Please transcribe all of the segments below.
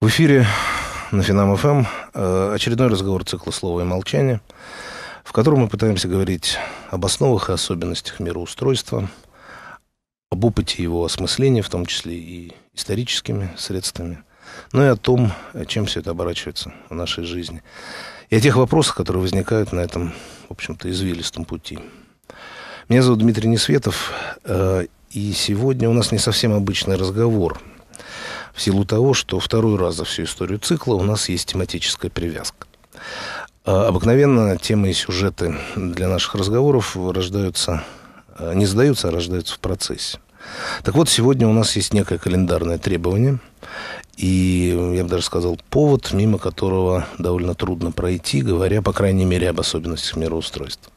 В эфире на Финам ФМ э, очередной разговор цикла «Слово и молчание», в котором мы пытаемся говорить об основах и особенностях мироустройства, об опыте его осмысления, в том числе и историческими средствами, но ну и о том, чем все это оборачивается в нашей жизни, и о тех вопросах, которые возникают на этом, в общем-то, извилистом пути. Меня зовут Дмитрий Несветов, э, и сегодня у нас не совсем обычный разговор – в силу того, что второй раз за всю историю цикла у нас есть тематическая привязка. А, обыкновенно темы и сюжеты для наших разговоров рождаются, а, не задаются, а рождаются в процессе. Так вот, сегодня у нас есть некое календарное требование, и, я бы даже сказал, повод, мимо которого довольно трудно пройти, говоря, по крайней мере, об особенностях мироустройства.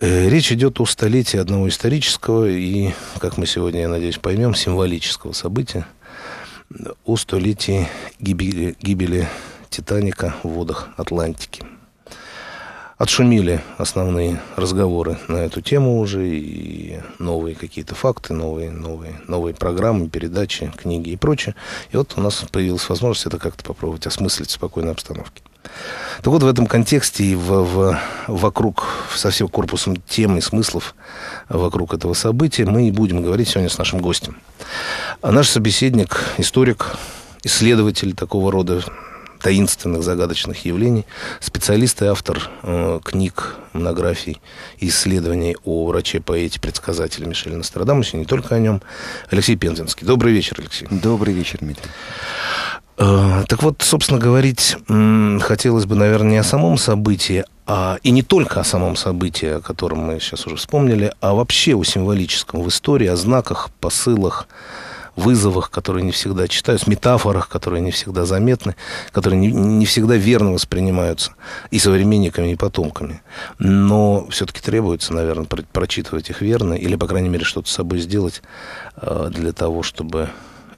Э, речь идет о столетии одного исторического и, как мы сегодня, я надеюсь, поймем, символического события – о столетии гибели, гибели Титаника в водах Атлантики. отшумили основные разговоры на эту тему уже, и новые какие-то факты, новые, новые, новые программы, передачи, книги и прочее. И вот у нас появилась возможность это как-то попробовать осмыслить в спокойной обстановке. Так вот, в этом контексте и в, в, вокруг, со всем корпусом тем и смыслов вокруг этого события мы и будем говорить сегодня с нашим гостем. А наш собеседник, историк, исследователь такого рода таинственных, загадочных явлений, специалист и автор э, книг, монографий и исследований о враче-поэте, предсказателе Мишеле Нострадамусе, не только о нем, Алексей Пензенский. Добрый вечер, Алексей. Добрый вечер, Дмитрий. Э, так вот, собственно говорить, хотелось бы, наверное, не о самом событии, а, и не только о самом событии, о котором мы сейчас уже вспомнили, а вообще о символическом в истории, о знаках, посылах, вызовах, которые не всегда читаются, метафорах, которые не всегда заметны, которые не, не всегда верно воспринимаются и современниками, и потомками. Но все-таки требуется, наверное, прочитывать их верно или, по крайней мере, что-то с собой сделать э, для того, чтобы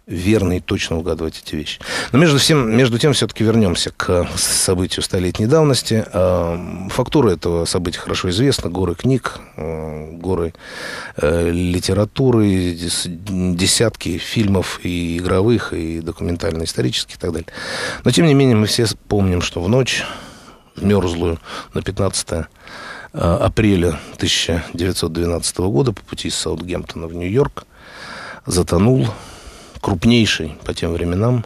верно и точно угадывать эти вещи. Но между, всем, между тем все-таки вернемся к событию столетней давности. А, фактура этого события хорошо известна. Горы книг, а, горы э, литературы, десятки фильмов и игровых, и документально-исторических и так далее. Но тем не менее мы все помним, что в ночь в мерзлую на 15 а, апреля 1912 года по пути из Саутгемптона в Нью-Йорк затонул крупнейший по тем временам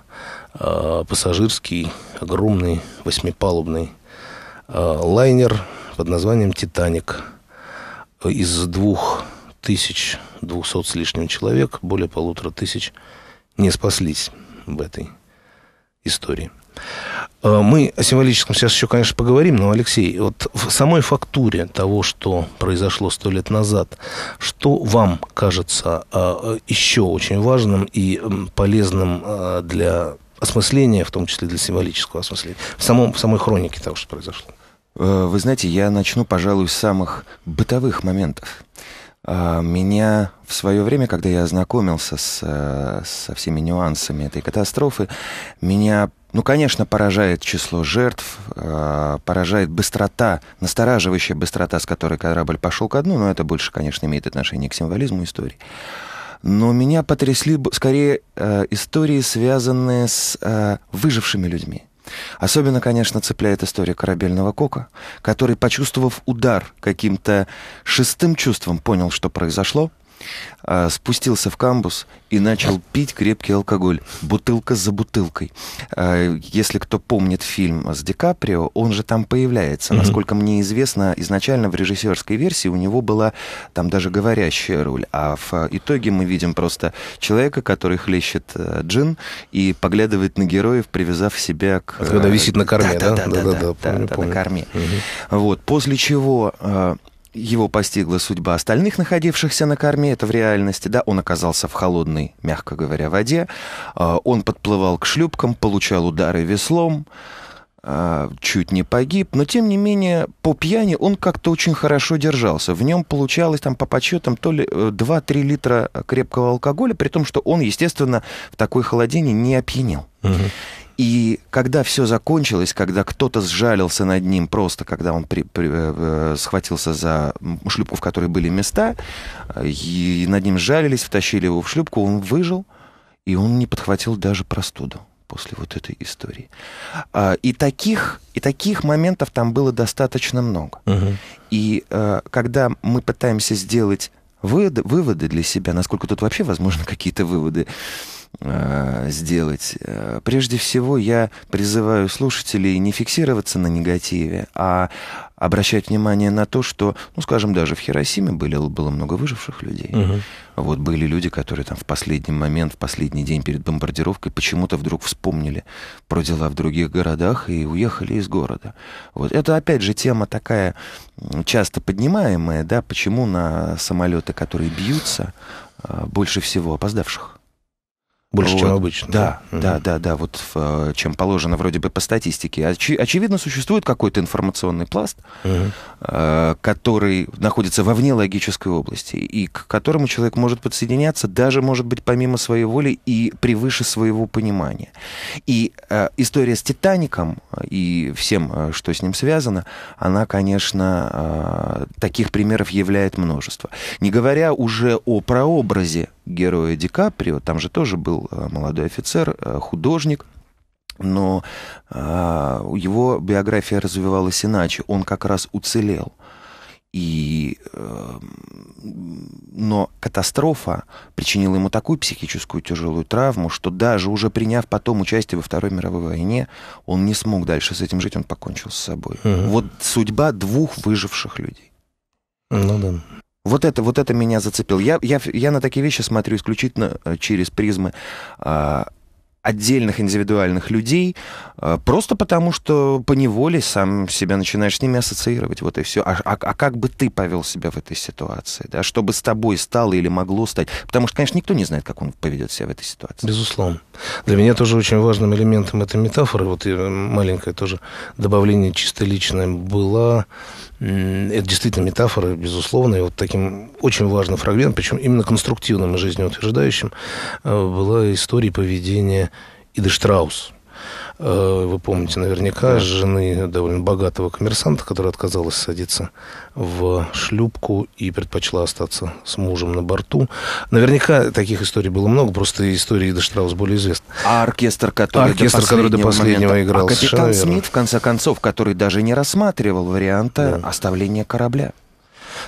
э, пассажирский огромный восьмипалубный э, лайнер под названием «Титаник» из двух тысяч двухсот с лишним человек, более полутора тысяч не спаслись в этой истории. Э, мы о символическом сейчас еще, конечно, поговорим, но, Алексей, вот в самой фактуре того, что произошло сто лет назад, что вам кажется э, еще очень важным и полезным э, для осмысления, в том числе для символического осмысления, в, самом, в самой хронике того, что произошло? Вы знаете, я начну, пожалуй, с самых бытовых моментов. Меня в свое время, когда я ознакомился с, со всеми нюансами этой катастрофы, меня ну, конечно, поражает число жертв, э, поражает быстрота, настораживающая быстрота, с которой корабль пошел ко дну, но это больше, конечно, имеет отношение к символизму истории. Но меня потрясли скорее э, истории, связанные с э, выжившими людьми. Особенно, конечно, цепляет история корабельного кока, который, почувствовав удар каким-то шестым чувством, понял, что произошло — а, спустился в камбус и начал пить крепкий алкоголь, бутылка за бутылкой. А, если кто помнит фильм с Ди Каприо, он же там появляется. Mm-hmm. Насколько мне известно, изначально в режиссерской версии у него была там даже говорящая руль а в итоге мы видим просто человека, который хлещет э, джин и поглядывает на героев, привязав себя к... когда э, висит на корме, да? Да-да-да, на корме. Угу. Вот, после чего э, его постигла судьба остальных находившихся на корме, это в реальности, да, он оказался в холодной, мягко говоря, воде, а, он подплывал к шлюпкам, получал удары веслом, а, чуть не погиб, но тем не менее по пьяни он как-то очень хорошо держался. В нем получалось там по подсчетам то ли 2-3 э, литра крепкого алкоголя, при том, что он, естественно, в такой холодине не опьянел. Угу. И когда все закончилось, когда кто-то сжалился над ним просто, когда он при, при, э, э схватился за шлюпку, в которой были места, э, и над ним сжалились, втащили его в шлюпку, он выжил, и он не подхватил даже простуду после вот этой истории. А, и таких, и таких моментов там было достаточно много. Угу. И э, когда мы пытаемся сделать выводы, выводы для себя, насколько тут вообще возможно какие-то выводы, Э, сделать. Э, прежде всего, я призываю слушателей не фиксироваться на негативе, а обращать внимание на то, что, ну, скажем, даже в Хиросиме были, было много выживших людей. Угу. Вот были люди, которые там в последний момент, в последний день перед бомбардировкой почему-то вдруг вспомнили про дела в других городах и уехали из города. Вот это, опять же, тема такая часто поднимаемая, да, почему на самолеты, которые бьются, э, больше всего опоздавших. Больше, вот. чем обычно. Да, да, угу. да, да, да, вот в, э, чем положено вроде бы по статистике. Оч- очевидно, существует какой-то информационный пласт, угу. э, который находится во вне логической области, и к которому человек может подсоединяться, даже, может быть, помимо своей воли и превыше своего понимания. И э, история с «Титаником» и всем, э, что с ним связано, она, конечно, э, таких примеров являет множество. Не говоря уже о прообразе героя Ди Каприо, там же тоже был э, молодой офицер, э, художник, но э, его биография развивалась иначе. Он как раз уцелел. И, эм, но катастрофа причинила ему такую психическую тяжелую травму, что даже уже приняв потом участие во Второй мировой войне, он не смог дальше с этим жить, он покончил с собой. Угу. Вот судьба двух выживших людей. Ну да. Вот это, вот это меня зацепило. Я, я, я на такие вещи смотрю исключительно э, через призмы а, отдельных индивидуальных людей, а, просто потому что по неволе сам себя начинаешь с ними ассоциировать. Вот и все. А, а, а как бы ты повел себя в этой ситуации? Да? Что бы с тобой стало или могло стать? Потому что, конечно, никто не знает, как он поведет себя в этой ситуации. Безусловно. Для меня тоже очень важным элементом этой метафоры, вот и маленькое тоже добавление чисто личное, было. это действительно метафора, безусловно, и вот таким очень важным фрагментом, причем именно конструктивным и жизнеутверждающим, э, была история поведения Иды Штраус – Э, вы помните наверняка жены довольно богатого коммерсанта, которая отказалась садиться в шлюпку и предпочла остаться с мужем на борту. Наверняка таких историй было много, просто истории до Штраус более известны. А оркестр, который, оркестр, до, который до последнего момента. играл, а капитан Смит, в конце концов, который даже не рассматривал варианта да. оставления корабля.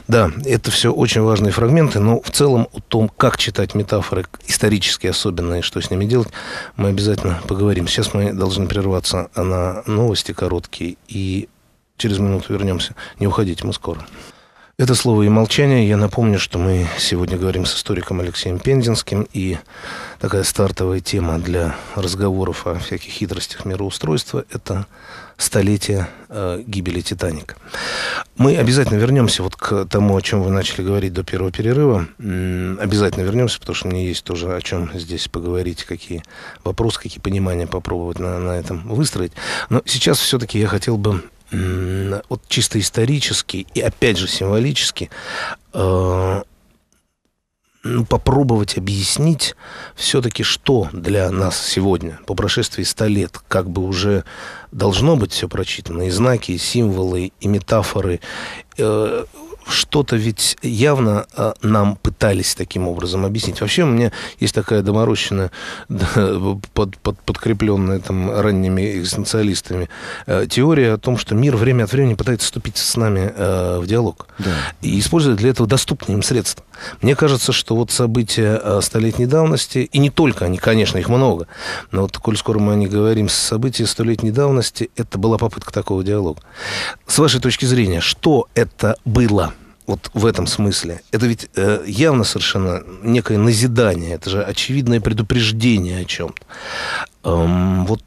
Да, это все очень важные фрагменты, но в целом о том, как читать метафоры, исторически особенные, что с ними делать, мы обязательно поговорим. Сейчас мы должны прерваться на новости короткие, и через минуту вернемся. Не уходите, мы скоро. Это слово и молчание. Я напомню, что мы сегодня говорим с историком Алексеем Пензенским, и такая стартовая тема для разговоров о всяких хитростях мироустройства – это столетие э, гибели «Титаника». Мы обязательно вернемся вот к тому, о чем вы начали говорить до первого перерыва. М-м, обязательно вернемся, потому что мне есть тоже о чем здесь поговорить, какие вопросы, какие понимания попробовать на, на этом выстроить. Но сейчас все-таки я хотел бы вот чисто исторически и опять же символически э, ну, попробовать объяснить все-таки, что для нас сегодня, по прошествии 100 лет, как бы уже должно быть все прочитано, и знаки, и символы, и метафоры, э, что-то ведь явно э, нам пытались таким образом объяснить. Вообще у меня есть такая доморощенная, под, под, подкрепленная там ранними экзистенциалистами, э, теория о том, что мир время от времени пытается вступить с нами э, в диалог. Да. И использует для этого доступные им средства. Мне кажется, что вот события э, столетней давности, и не только они, конечно, их много, но вот, коль скоро мы о них говорим, события столетней давности, это была попытка такого диалога. С вашей точки зрения, что это было? вот в этом смысле. Это ведь э, явно совершенно некое назидание, это же очевидное предупреждение о чем-то. Эм, вот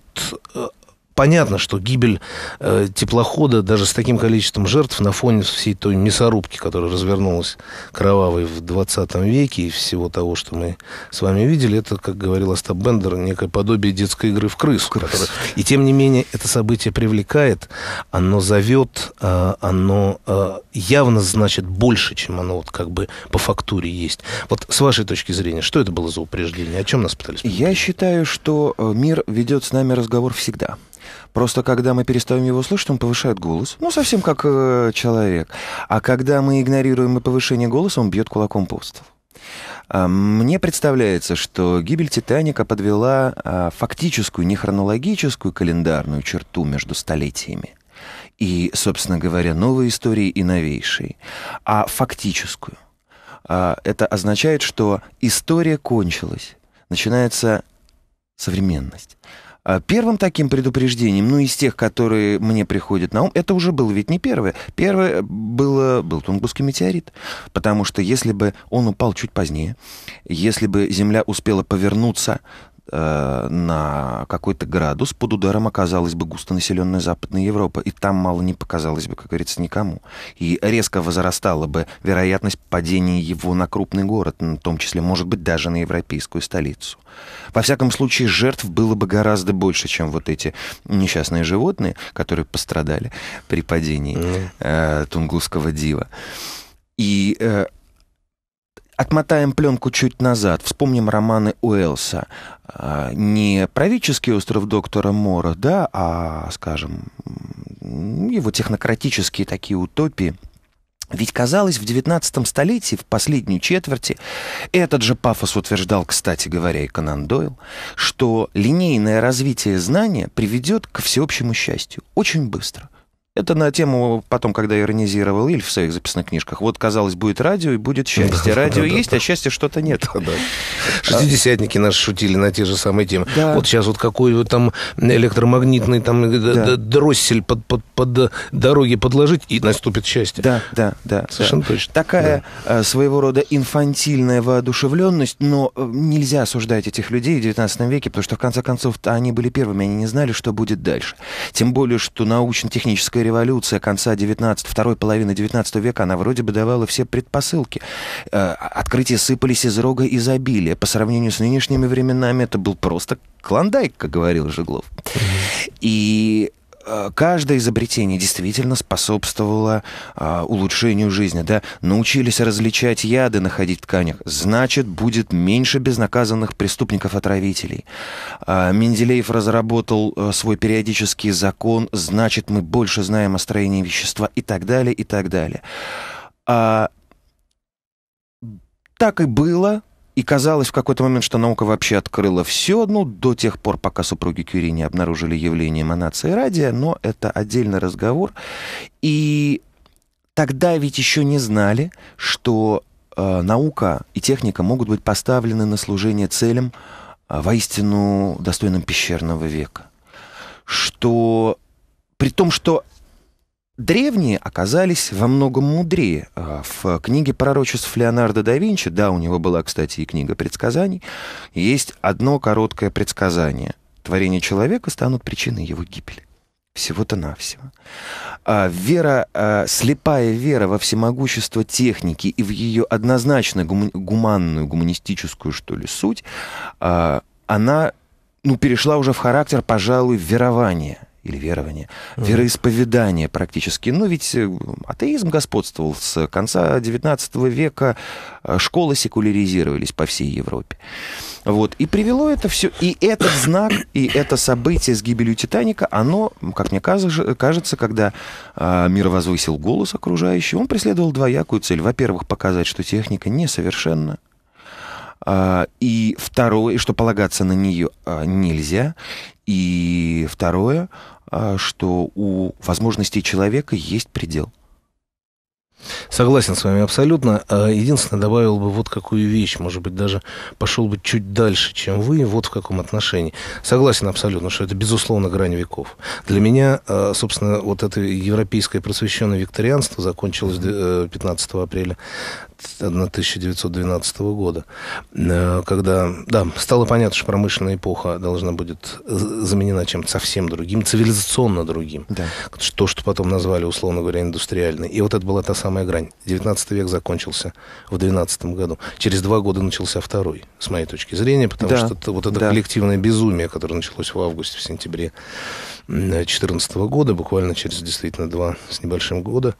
э, понятно, что гибель э, теплохода даже с таким количеством жертв на фоне всей той мясорубки, которая развернулась кровавой в 20 веке и всего того, что мы с вами видели, это, как говорил Остап Бендер, некое подобие детской игры в крысу. Которая... И тем не менее это событие привлекает, оно зовет, э, оно э, явно значит больше, чем оно вот как бы по фактуре есть. Вот с вашей точки зрения, что это было за упреждение? О чем нас пытались? Поговорить? Я считаю, что э, мир ведет с нами разговор всегда. Просто когда мы перестаем его слышать, он повышает голос. Ну, совсем как э, человек. А когда мы игнорируем и повышение голоса, он бьет кулаком по столу. А, мне представляется, что гибель «Титаника» подвела а, фактическую, не хронологическую календарную черту между столетиями и, собственно говоря, новой истории и новейшей, а фактическую. А, это означает, что история кончилась, начинается современность. А первым таким предупреждением, ну, из тех, которые мне приходят на ум, это уже было ведь не первое. Первое было, был Тунгусский метеорит. Потому что если бы он упал чуть позднее, если бы Земля успела повернуться э, на какой-то градус, под ударом оказалась бы густонаселенная Западная Европа, и там мало не показалось бы, как говорится, никому. И резко возрастала бы вероятность падения его на крупный город, в том числе, может быть, даже на европейскую столицу. Во всяком случае, жертв было бы гораздо больше, чем вот эти несчастные животные, которые пострадали при падении ну. э, Тунгусского дива. И э, Отмотаем пленку чуть назад, вспомним романы Уэлса. А, не правительский остров доктора Мора, да, а, скажем, его технократические такие утопии. Ведь казалось, в XIX столетии, в последней четверти, этот же пафос утверждал, кстати говоря, и Конан Дойл, что линейное развитие знания приведет к всеобщему счастью очень быстро – это на тему потом, когда иронизировал Иль в своих записных книжках. Вот, казалось, будет радио и будет счастье. Радио есть, а счастья что-то нет. А Шестидесятники нас шутили на те же самые темы. Вот сейчас вот какой там электромагнитный там э, дроссель под, под дороги подложить, и наступит счастье. Да, да, да. Совершенно точно. Такая э, своего рода инфантильная воодушевленность, но э, нельзя осуждать этих людей в 19 веке, потому что, в конце концов, они были первыми, они не знали, что будет дальше. Тем более, что научно-техническая французская революция конца 19 второй половины 19 века, она вроде бы давала все предпосылки. Э, открытия сыпались из рога изобилия. По сравнению с нынешними временами это был просто клондайк, как говорил Жиглов. И Э, каждое изобретение действительно способствовало а, улучшению жизни, да, научились различать яды, находить в тканях, значит, будет меньше безнаказанных преступников-отравителей. А, э, Менделеев разработал а, свой периодический закон, значит, мы больше знаем о строении вещества и так далее, и так далее. А, так и было, и казалось в какой-то момент, что наука вообще открыла все, ну, до тех пор, пока супруги Кюри не обнаружили явление эманации радия, но это отдельный разговор. И тогда ведь еще не знали, что э, наука и техника могут быть поставлены на служение целям э, воистину достойным пещерного века. Что при том, что Древние оказались во многом мудрее. А, в книге пророчеств Леонардо да Винчи, да, у него была, кстати, и книга предсказаний, есть одно короткое предсказание. Творение человека станут причиной его гибели. Всего-то навсего. А, вера, а, слепая вера во всемогущество техники и в ее однозначно гуманную, гуманистическую, что ли, суть, она ну, перешла уже в характер, пожалуй, верования – или верование, mm-hmm. вероисповедание практически. Но ну, ведь э, атеизм господствовал с конца XIX века, э, школы секуляризировались по всей Европе. Вот. И привело это все, и этот знак, и это событие с гибелью «Титаника», оно, как мне кажется, когда а, мир возвысил голос окружающий, он преследовал двоякую цель. Во-первых, показать, что техника несовершенна, а, и второе, что полагаться на нее а, нельзя. И второе, а, что у возможностей человека есть предел. Согласен с вами абсолютно. А единственное, добавил бы вот какую вещь, может быть, даже пошел бы чуть дальше, чем вы, вот в каком отношении. Согласен абсолютно, что это, безусловно, грань веков. Для меня, а, собственно, вот это европейское просвещенное викторианство закончилось 15 э, апреля 1912 года, э, когда, да, стало понятно, что промышленная эпоха должна будет заменена чем-то совсем другим, цивилизационно другим. Да. То, что потом назвали, условно говоря, индустриальной. И вот это была та самая самая грань. 19 век закончился в 12 году. Через два года начался второй, с моей точки зрения, потому да, что это, вот это да. коллективное безумие, которое началось в августе, в сентябре 2014 года, буквально через действительно два с небольшим года,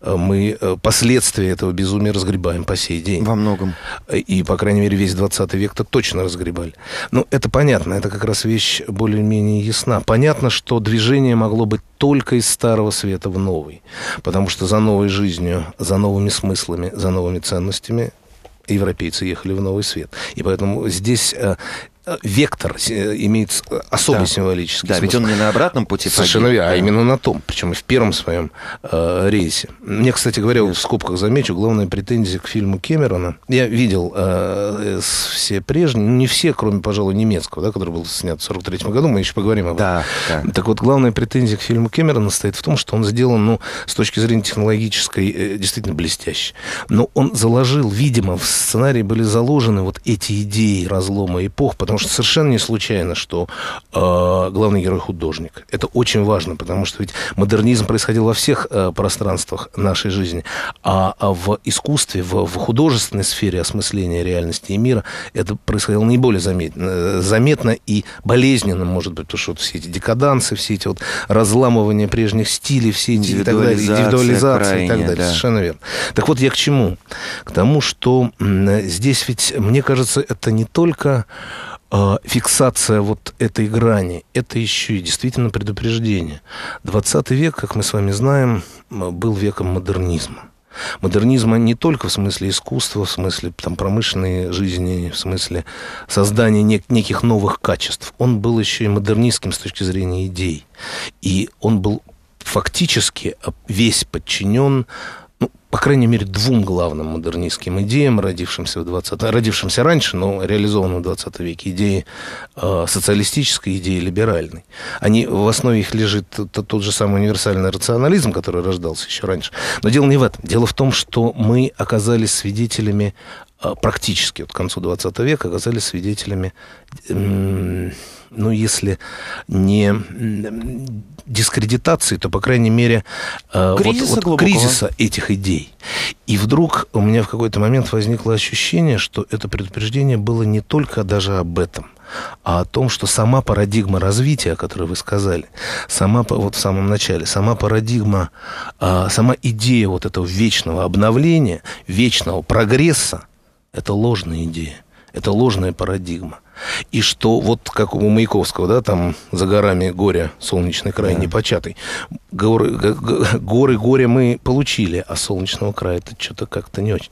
э, мы э, последствия этого безумия разгребаем по сей день. Во многом. И, по крайней мере, весь 20 век-то точно разгребали. Ну, это понятно, это как раз вещь более-менее ясна. Понятно, что движение могло быть только из старого света в новый, потому что за новой жизнью, за новыми смыслами, за новыми ценностями европейцы ехали в новый свет. И поэтому здесь э, Э, вектор э, имеет э, особый да. символический да, смысл. ведь он не на обратном пути Совершенно верно, а именно на том, причем и в первом своем э, рейсе. Мне, кстати говоря, вот в скобках замечу, главная претензия к фильму Кэмерона, я видел э, все прежние, ну не все, кроме, пожалуй, немецкого, да, который был снят в 43 году, мы еще поговорим об этом. Да, да. Так вот, главная претензия к фильму Кэмерона состоит в том, что он сделан, ну, с точки зрения технологической, э, действительно блестяще. Но он заложил, видимо, в сценарии были заложены вот эти идеи разлома эпох, потому Потому что совершенно не случайно, что э, главный герой художник. Это очень важно, потому что ведь модернизм происходил во всех э, пространствах нашей жизни. А, а в искусстве, в, в художественной сфере осмысления реальности и мира это происходило наиболее заметно, э, заметно и болезненно, может быть, потому что вот все эти декаданцы, все эти вот разламывания прежних стилей, все индивидуализации, и так далее, индивидуализации и так далее. Да. Совершенно верно. Так вот я к чему? К тому, что здесь ведь, мне кажется, это не только э, фиксация вот этой грани, это еще и действительно предупреждение. 20 век, как мы с вами знаем, был веком модернизма. Модернизма не только в смысле искусства, в смысле там, промышленной жизни, в смысле создания нек- неких новых качеств. Он был еще и модернистским с точки зрения идей. И он был фактически а, весь подчинен по крайней мере, двум главным модернистским идеям, родившимся, в 20, родившимся раньше, но реализованным в 20 веке, идеи э, социалистической, идеи либеральной. Они, в основе их лежит тот, тот же самый универсальный рационализм, который рождался еще раньше. Но дело не в этом. Дело в том, что мы оказались свидетелями э, практически, вот к концу 20 века, оказались свидетелями... Э, ну, если не дискредитации, то, по крайней мере, э, кризиса, вот, вот кризиса этих идей. И вдруг у меня в какой-то момент возникло ощущение, что это предупреждение было не только даже об этом, а о том, что сама парадигма развития, о которой вы сказали, сама, вот в самом начале, сама парадигма, а, сама идея вот этого вечного обновления, вечного прогресса, это ложная идея, это ложная парадигма и что вот как у Маяковского, да, там за горами горя солнечный край да. непочатый. Горы, горы горя мы получили, а солнечного края это что-то как-то не очень.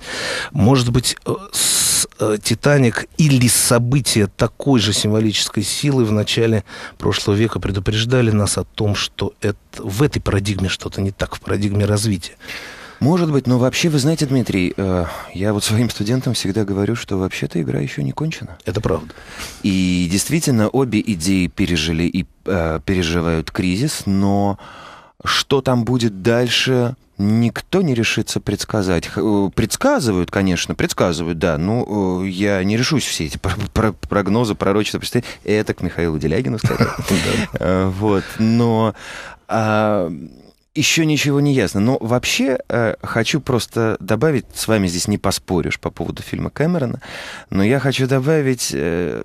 Может быть, э, с, э, Титаник или события такой же символической силы в начале прошлого века предупреждали нас о том, что это, в этой парадигме что-то не так, в парадигме развития. Может быть, но вообще, вы знаете, Дмитрий, э, я вот своим студентам всегда говорю, что вообще-то игра еще не кончена. Это правда. И действительно, обе идеи пережили и э, переживают кризис, но что там будет дальше, никто не решится предсказать. Э, предсказывают, конечно, предсказывают, да, но э, я не решусь все эти прогнозы, пророчества. Это к Михаилу Делягину, кстати. Э, вот, но а, еще ничего не ясно. Но вообще э, хочу просто добавить, с вами здесь не поспоришь по поводу фильма Кэмерона, но я хочу добавить, э,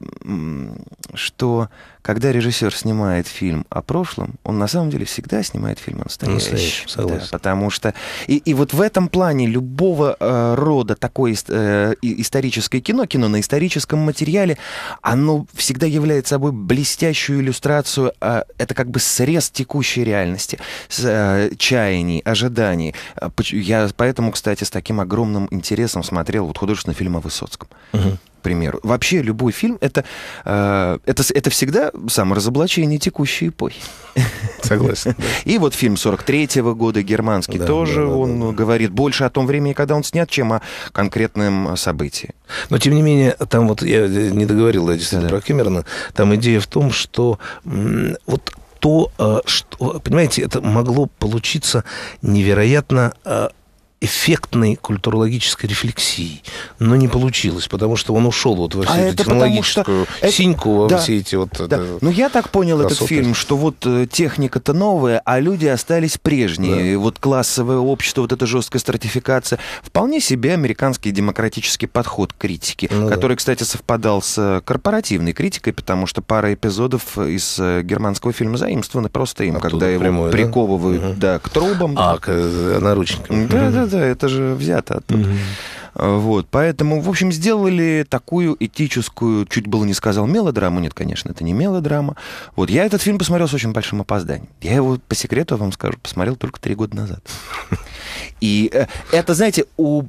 что когда режиссер снимает фильм о прошлом, он на самом деле всегда снимает фильм о настоящем. согласен. Да, потому что... И, и вот в этом плане любого э, рода такое э, историческое кино, кино на историческом материале, оно всегда является собой блестящую иллюстрацию. Э, это как бы срез текущей реальности, с, э, чаяний, ожиданий. Э, я поэтому, кстати, с таким огромным интересом смотрел вот художественный фильм о Высоцком. Угу примеру. Вообще любой фильм это, э, это, это всегда саморазоблачение текущей эпохи. Согласен. И вот фильм 43-го года, германский, тоже он говорит больше о том времени, когда он снят, чем о конкретном э, событии. Но, тем не менее, там вот, я э, не договорил, действительно, про Кэмерона, там идея в том, что вот то, что, понимаете, это могло получиться невероятно эффектной культурологической рефлексии. Но не получилось, потому что он ушел вот во а всю а эту технологическую что... синьку, во да, все эти вот... Да. да. Ну, я так понял красоты. этот фильм, что вот э, техника-то новая, а люди остались прежние. Да. И вот классовое общество, вот эта жесткая стратификация. Вполне себе американский демократический подход к критике, ну, который, да. кстати, совпадал с э, корпоративной критикой, потому что пара эпизодов из э, германского фильма заимствованы просто им, Оттуда когда его приковывают да? Да, к трубам. А, к наручникам. Да, да, да, это же взято оттуда. Угу. Вот, поэтому, в общем, сделали такую этическую, чуть было не сказал мелодраму, нет, конечно, это не мелодрама. Вот, я этот фильм посмотрел с очень большим опозданием. Я его, по секрету вам скажу, посмотрел только три года назад. И э, это, знаете, у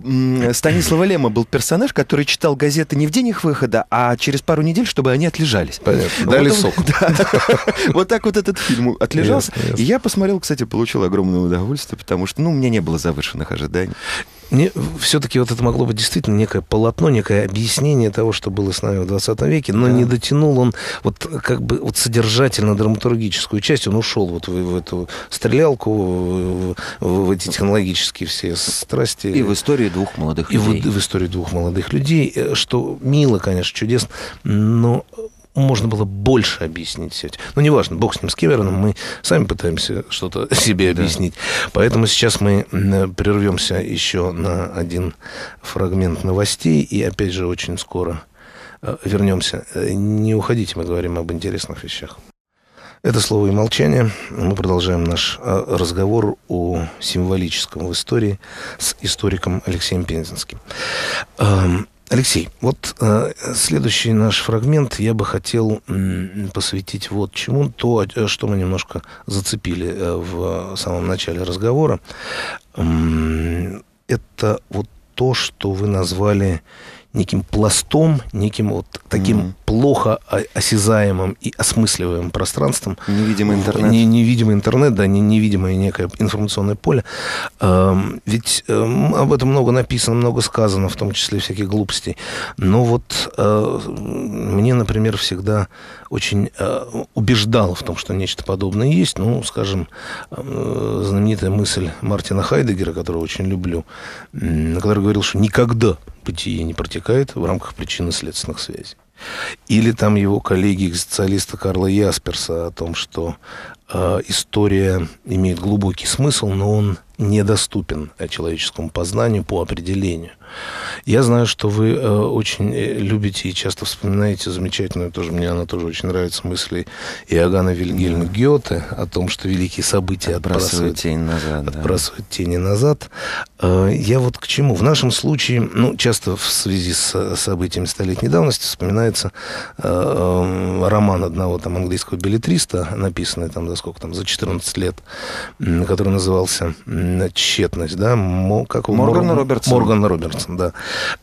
Станислава Лема был персонаж, который читал газеты не в день их выхода, а через пару недель, чтобы они отлежались. Понятно. Дали вот сок. Вот так вот этот фильм отлежался. И я посмотрел, кстати, получил огромное удовольствие, потому что, ну, у меня не было завышенных ожиданий. Не все-таки вот это могло быть действительно некое полотно, некое объяснение того, что было с нами в 20 веке, но да. не дотянул он вот как бы вот содержательно-драматургическую часть, он ушел вот в, в эту стрелялку, в, в, в эти технологические все страсти. И в истории двух молодых и людей. И в, в истории двух молодых людей, э, что мило, конечно, чудесно, но можно было больше объяснить. Ну, неважно, бог с ним, с Кевероном, мы сами пытаемся что-то себе объяснить. Да. Поэтому сейчас мы прервемся еще на один фрагмент новостей, и опять же очень скоро э, вернемся. Э, не уходите, мы говорим об интересных вещах. Это слово и молчание. Мы продолжаем наш э, разговор о символическом в истории с историком Алексеем Пензенским. Эм, Алексей, вот э, следующий наш фрагмент я бы хотел м, посвятить вот чему, то, э, что мы немножко зацепили э, в самом начале разговора. М, это вот то, что вы назвали неким пластом, неким вот таким mm-hmm. плохо осязаемым и осмысливаемым пространством. Невидимый интернет. Не, невидимый интернет, да, не, невидимое некое информационное поле. Эм, ведь эм, об этом много написано, много сказано, в том числе всяких глупостей. Но вот э, мне, например, всегда очень э, убеждало в том, что нечто подобное есть. Ну, скажем, э, знаменитая мысль Мартина Хайдегера, которого очень люблю, который говорил, что никогда бытие не протекает в рамках причинно-следственных связей. Или там его коллеги-экзоциалиста Карла Ясперса о том, что Э, история имеет глубокий смысл, но он недоступен человеческому познанию по определению. Я знаю, что вы э, очень э, любите и часто вспоминаете замечательную, тоже мне она тоже очень нравится, мысли Иоганна Вильгельма да. Гёте о том, что великие события отбрасывают, отбрасывают тени назад. Отбрасывают да. тени назад. Я вот к чему? В нашем случае, ну, часто в связи с событиями столетней давности вспоминается роман одного там английского билетриста, написанный там сколько там, за 14 лет, который назывался «Тщетность», да, как Морган Робертсон. Морган Робертсон, да.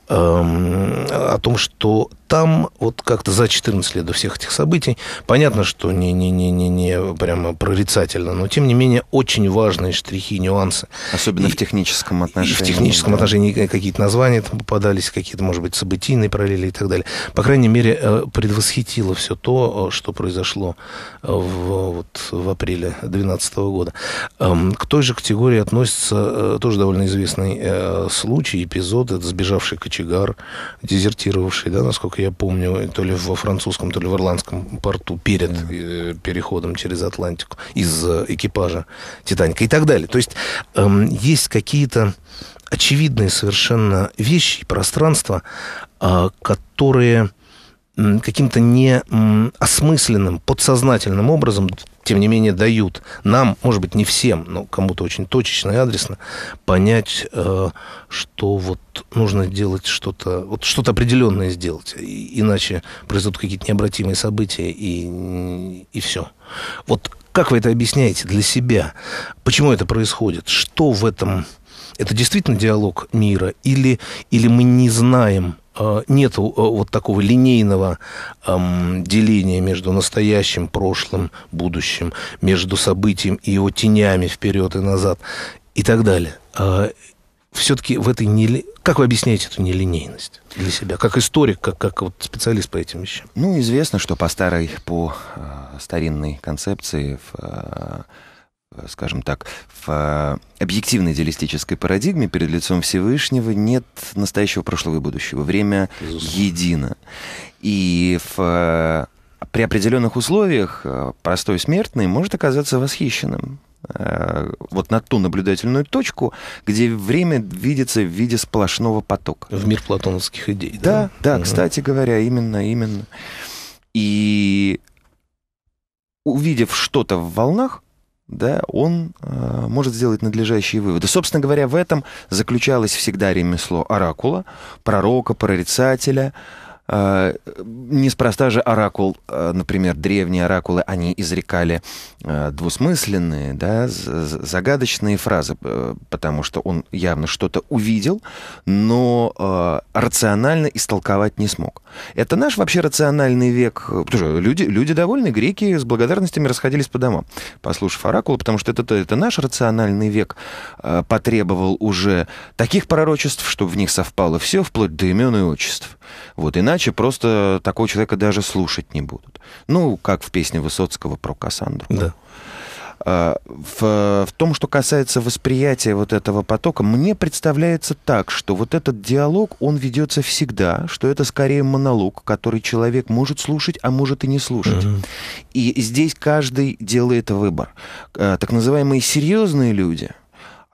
Эм, о том, что там вот как-то за 14 лет до всех этих событий, понятно, что не, не, не, не, не прямо прорицательно, но тем не менее очень важные штрихи, нюансы. Особенно и, в техническом отношении. И в техническом да. отношении какие-то названия там попадались, какие-то, может быть, событийные параллели и так далее. По крайней мере, э, предвосхитило все то, э, что произошло э, в, вот, в апреле 2012 года. Эм, к той же категории относится тоже довольно известный случай, эпизод, это сбежавший кочегар, дезертировавший, да, насколько насколько я помню, то ли во французском, то ли в ирландском порту перед mm переходом через Атлантику из э, экипажа Титаника и так далее. То есть эм, есть какие-то очевидные совершенно вещи и пространства, э, которые каким-то неосмысленным, подсознательным образом тем не менее, дают нам, может быть, не всем, но кому-то очень точечно и адресно, понять, э, что вот нужно делать что-то, вот что-то определенное сделать, иначе произойдут какие-то необратимые события, и, и все. Вот как вы это объясняете для себя? Почему это происходит? Что в этом... Это действительно диалог мира? Или, или мы не знаем, Э, нет э, вот такого линейного эм, деления между настоящим, прошлым, будущим, между событием и его тенями вперед и назад и так далее. Э, Все-таки в этой не... Как вы объясняете эту нелинейность для себя? Как историк, как, как вот специалист по этим вещам? Ну, известно, что по старой, по старинной концепции в Э, скажем так, в э, объективной идеалистической парадигме перед лицом Всевышнего нет настоящего, прошлого и будущего. Время едино. И в, э, при определенных условиях простой смертный может оказаться восхищенным вот на ту наблюдательную точку, где время видится в виде сплошного потока. В мир платоновских идей. Да, да, да угу. кстати говоря, именно, именно. И увидев что-то в волнах, да, он э, может сделать надлежащие выводы. Собственно говоря, в этом заключалось всегда ремесло оракула, пророка, прорицателя, а, неспроста же оракул, а, например, древние оракулы, они изрекали а, двусмысленные, да, загадочные фразы, э, потому что он явно что-то увидел, но рационально истолковать не смог. Это наш вообще рациональный век. Люди, люди довольны, греки с благодарностями расходились по домам, послушав оракула, потому что это, это наш рациональный век потребовал уже таких пророчеств, чтобы в них совпало все, вплоть до имен и отчеств. Вот, иначе просто такого человека даже слушать не будут. Ну, как в песне Высоцкого про Кассандру. Да. А, в, в том, что касается восприятия вот этого потока, мне представляется так, что вот этот диалог, он ведется всегда, что это скорее монолог, который человек может слушать, а может и не слушать. Uh-huh. И здесь каждый делает выбор. А, так называемые серьезные люди –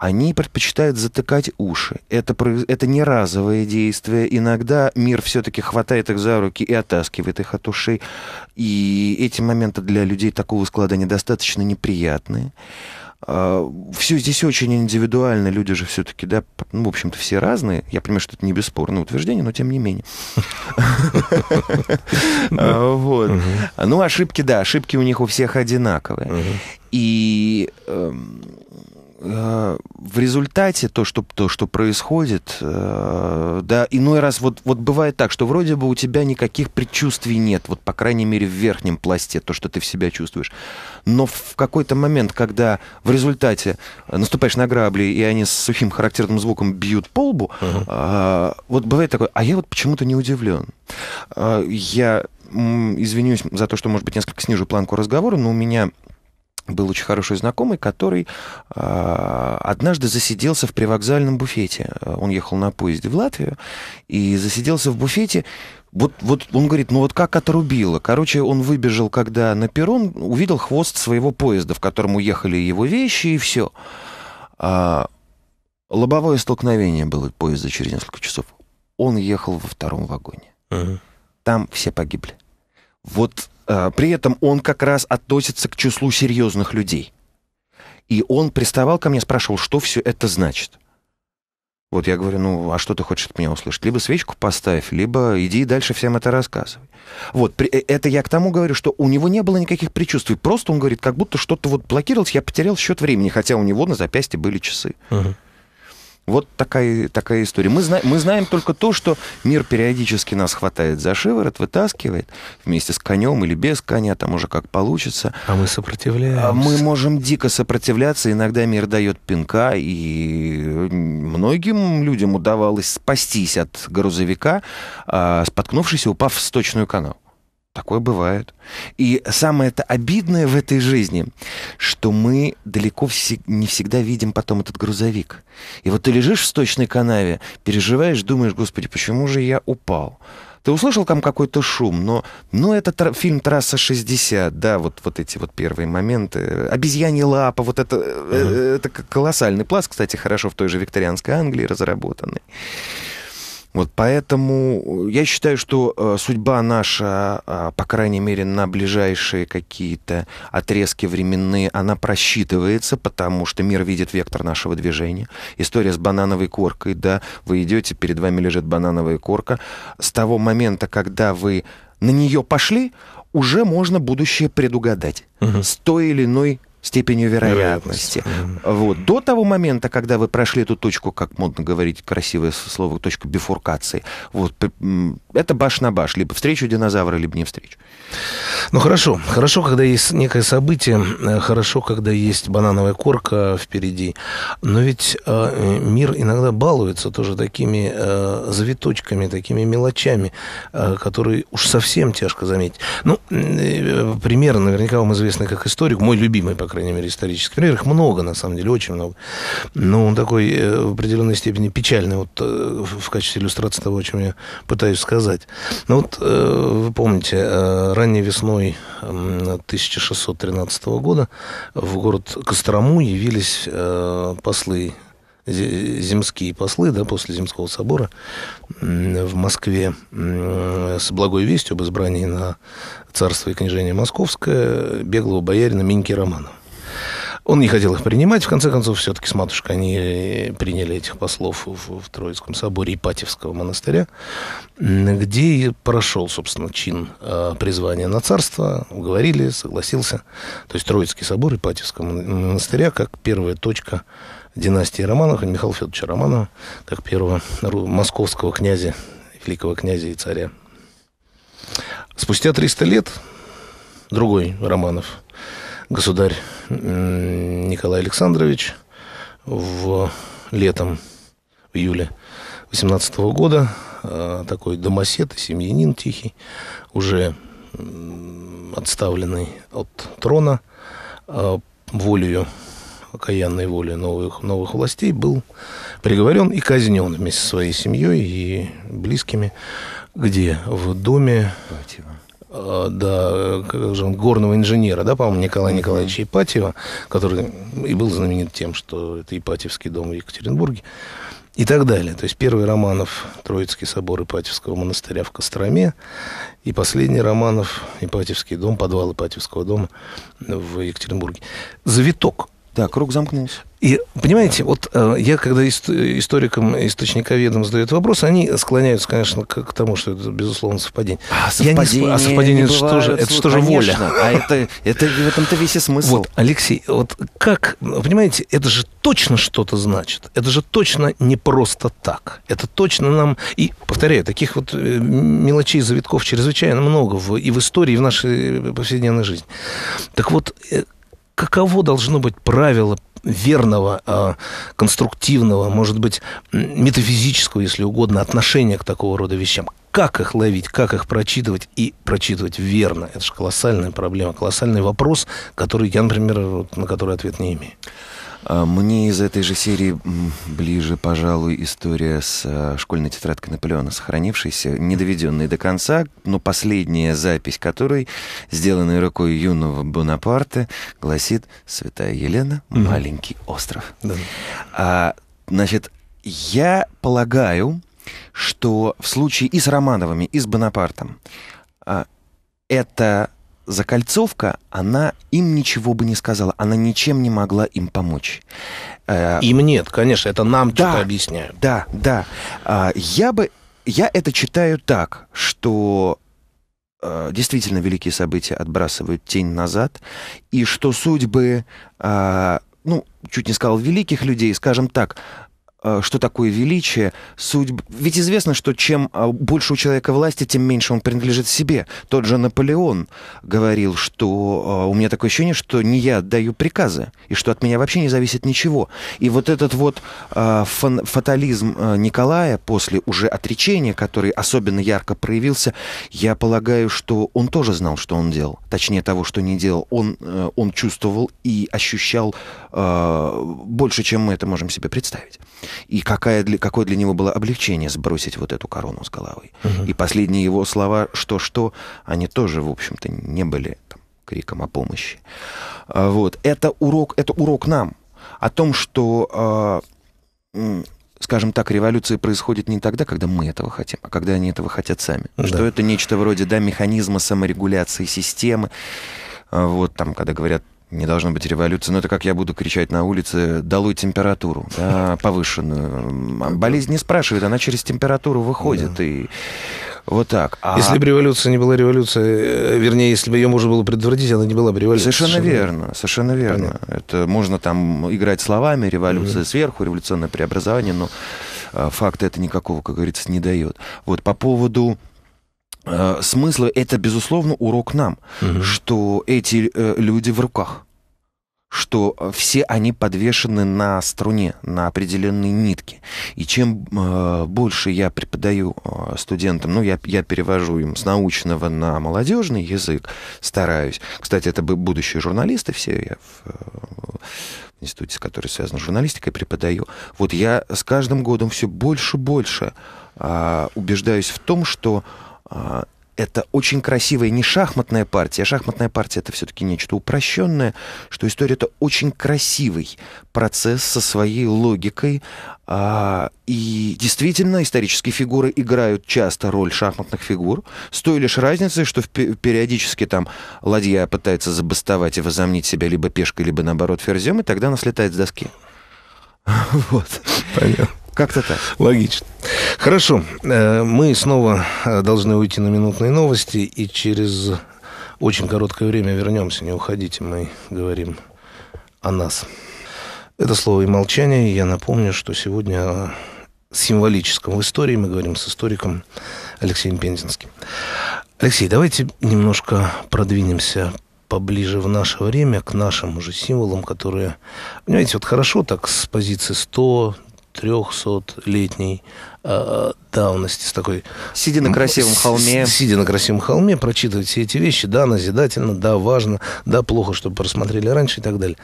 они предпочитают затыкать уши. Это, это не разовое действие. Иногда мир все-таки хватает их за руки и оттаскивает их от ушей. И эти моменты для людей такого склада недостаточно неприятные. А, все здесь очень индивидуально, люди же все-таки, да, ну, в общем-то, все разные. Я понимаю, что это не бесспорное утверждение, но тем не менее. А, вот. Ну, ошибки, да, ошибки у них у всех одинаковые. И эм, Э, в результате то, что, то, что происходит, э, да, иной раз вот, вот бывает так, что вроде бы у тебя никаких предчувствий нет, вот по крайней мере в верхнем пласте, то, что ты в себя чувствуешь. Но в какой-то момент, когда в результате э, наступаешь на грабли, и они с сухим характерным звуком бьют по лбу, uh-huh. вот бывает такое, а я вот почему-то не удивлен. Я извинюсь за то, что, может быть, несколько снижу планку разговора, но у меня был очень хороший знакомый, который э, однажды засиделся в привокзальном буфете. Он ехал на поезде в Латвию и засиделся в буфете. Вот, вот он говорит, ну вот как отрубило. Короче, он выбежал, когда на перрон увидел хвост своего поезда, в котором уехали его вещи и все. А, лобовое столкновение было поезда через несколько часов. Он ехал во втором вагоне. Угу. Там все погибли. Вот Э, при этом он как раз относится к числу серьезных людей. И он приставал ко мне, спрашивал, что все это значит. Вот я говорю, ну, а что ты хочешь от меня услышать? Либо свечку поставь, либо иди и дальше всем это рассказывай. Вот, э, это я к тому говорю, что у него не было никаких предчувствий. Просто он говорит, как будто что-то вот блокировалось, я потерял счет времени, хотя у него на запястье были часы. Угу. Вот такая, такая история. Мы, зна- мы знаем только то, что мир периодически нас хватает за шиворот, вытаскивает вместе с конем или без коня, там уже как получится. А мы сопротивляемся. А мы можем дико сопротивляться, иногда мир дает пинка, и многим людям удавалось спастись от грузовика, а, споткнувшись и упав в сточную канаву. Такое бывает. И самое это обидное в этой жизни, что мы далеко не всегда видим потом этот грузовик. И вот ты лежишь в сточной канаве, переживаешь, думаешь, господи, почему же я упал? Ты услышал там какой-то шум, но, но ну, это тр- фильм «Трасса 60», да, вот, вот эти вот первые моменты. «Обезьянья лапа», вот это, mm-hmm. это колоссальный пласт, кстати, хорошо в той же викторианской Англии разработанный. Вот поэтому э, я считаю, что э, судьба наша, а, по крайней мере, на ближайшие какие-то отрезки временные, она просчитывается, потому что мир видит вектор нашего движения. История с банановой коркой, да, вы идете, перед вами лежит банановая корка. С того момента, когда вы на нее пошли, уже можно будущее предугадать угу. с той или иной степенью вероятности. Вероятность. Вот. До того момента, когда вы прошли эту точку, как модно говорить красивое слово, точку бифуркации, вот, это баш на баш, либо встречу динозавра, либо не встречу. Ну хорошо, хорошо, когда есть некое событие, э, хорошо, когда есть банановая корка э, впереди, но ведь э, мир иногда балуется тоже такими э, завиточками, такими мелочами, которые уж совсем тяжко заметить. Ну, пример наверняка вам известный как историк, мой любимый, по крайней мере, исторический пример. Их много, на самом деле, очень много. Но он такой э, в определенной степени печальный вот, э, в качестве иллюстрации того, о чем я пытаюсь сказать. Ну вот, э, вы помните, ранней весной 1613 года в город Кострому явились послы земские послы, да, после Земского собора в Москве с благой вестью об избрании на царство и княжение Московское беглого боярина Миньки Романова. Он не хотел их принимать. В конце концов, все-таки с матушкой они э, приняли этих послов в, в Троицком соборе Ипатьевского монастыря, где и прошел, собственно, чин э, призвания на царство. Уговорили, согласился. То есть Троицкий собор Ипатьевского монастыря как первая точка династии Романовых, Михаила Федоровича Романова, как первого московского князя, великого князя и царя. Спустя 300 лет другой Романов – государь Николай Александрович в летом, в июле 18 года, э, такой домосед, и семьянин тихий, уже отставленный от трона, э, волею, окаянной волей новых, новых властей, был приговорен и казнен вместе со своей семьей и близкими. Где? В доме... Батьева. Э, да, как же он, горного инженера, да, по-моему, Николая Николаевича Ипатьева, который и был знаменит тем, что это Ипатьевский дом в Екатеринбурге, и так далее. То есть первый Романов Троицкий собор Ипатьевского монастыря в Костроме, и последний Романов Ипатьевский дом, подвал Ипатьевского дома в Екатеринбурге. Завиток да, круг замкнулся. И, понимаете, вот э, я, когда историкам, источниковедам задаю этот вопрос, они склоняются, конечно, к, тому, что это, безусловно, совпадение. А совпадение, не, а совпадение не это, что же, это что ну, же воля? А это, это в этом-то весь и смысл. Вот, Алексей, вот как, понимаете, это же точно что-то значит. Это же точно не просто так. Это точно нам... И, повторяю, таких вот э, мелочей, завитков чрезвычайно много в, и в истории, и в нашей э, повседневной жизни. Так вот, каково должно быть правило верного, а, конструктивного, может быть, метафизического, если угодно, отношения к такого рода вещам. Как их ловить, как их прочитывать и прочитывать верно. Это же колоссальная проблема, колоссальный вопрос, который я, например, на который ответ не имею. А мне из этой же серии ближе, пожалуй, история с а, школьной тетрадкой Наполеона, сохранившейся, не доведенной до конца, но последняя запись которой, сделанная рукой юного Бонапарта, гласит «Святая Елена, mm-hmm. маленький остров». Да. А, значит, я полагаю, что в случае и с Романовыми, и с Бонапартом а, это закольцовка, она им ничего бы не сказала, она ничем не могла им помочь. Э, им нет, конечно, это нам да, что-то объясняют. Да, да. А, я бы, я это читаю так, что э, действительно великие события отбрасывают тень назад, и что судьбы, э, ну, чуть не сказал великих людей, скажем так, Э, что такое величие, судьба. Ведь известно, что чем э, больше у человека власти, тем меньше он принадлежит себе. Тот же Наполеон говорил, что э, у меня такое ощущение, что не я даю приказы, и что от меня вообще не зависит ничего. И вот этот вот фатализм Николая после уже отречения, который особенно ярко проявился, я полагаю, что он тоже знал, что он делал. Точнее того, что не делал. Он, он чувствовал и ощущал Э, больше, чем мы это можем себе представить. И какая, какое для него было облегчение сбросить вот эту корону с головы. Угу. И последние его слова «что-что», они тоже, в общем-то, не были там, криком о помощи. А вот. Это урок, это урок нам о том, что а, скажем так, революция происходит не тогда, когда мы этого хотим, а когда они этого хотят сами. Да. Что это нечто вроде да, механизма саморегуляции системы. А вот там, когда говорят не должно быть революции. Но ну, это как я буду кричать на улице, долой температуру да, повышенную. Болезнь не спрашивает, она через температуру выходит. Да. И вот так. А... Если бы революция не была революцией, э, вернее, если бы ее можно было предотвратить, она не была бы революцией. Совершенно, совершенно верно, совершенно верно. Понятно. Это можно там играть словами, революция угу. сверху, революционное преобразование, но а, факт это никакого, как говорится, не дает. Вот по поводу Э, смысла это, безусловно, урок нам, угу. что эти э, люди в руках что все они подвешены на струне, на определенной нитке. И чем э, больше я преподаю э, студентам, ну, я, я перевожу им с научного на молодежный язык, стараюсь. Кстати, это будущие журналисты все, я в, э, в институте, который связан с журналистикой, преподаю. Вот я с каждым годом все больше и больше а, убеждаюсь в том, что а, это очень красивая не шахматная партия. Шахматная партия это все-таки нечто упрощенное, что история это очень красивый процесс со своей логикой. А, и действительно, исторические фигуры играют часто роль шахматных фигур, с той лишь разницей, что периодически там ладья пытается забастовать и возомнить себя либо пешкой, либо наоборот ферзем, и тогда она слетает с доски. Вот. Понятно. Как-то так. Логично. Хорошо. Э, мы снова э, должны уйти на минутные новости, и через очень короткое время вернемся. Не уходите, мы говорим о нас. Это слово и молчание. Я напомню, что сегодня о э, символическом в истории мы говорим с историком Алексеем Пензенским. Алексей, давайте немножко продвинемся поближе в наше время к нашим уже символам, которые, понимаете, вот хорошо так с позиции 100, трехсотлетней э, давности. С такой, сидя на красивом холме. Сидя на красивом холме, прочитывать все эти вещи. Да, назидательно, да, важно, да, плохо, чтобы просмотрели раньше и так далее.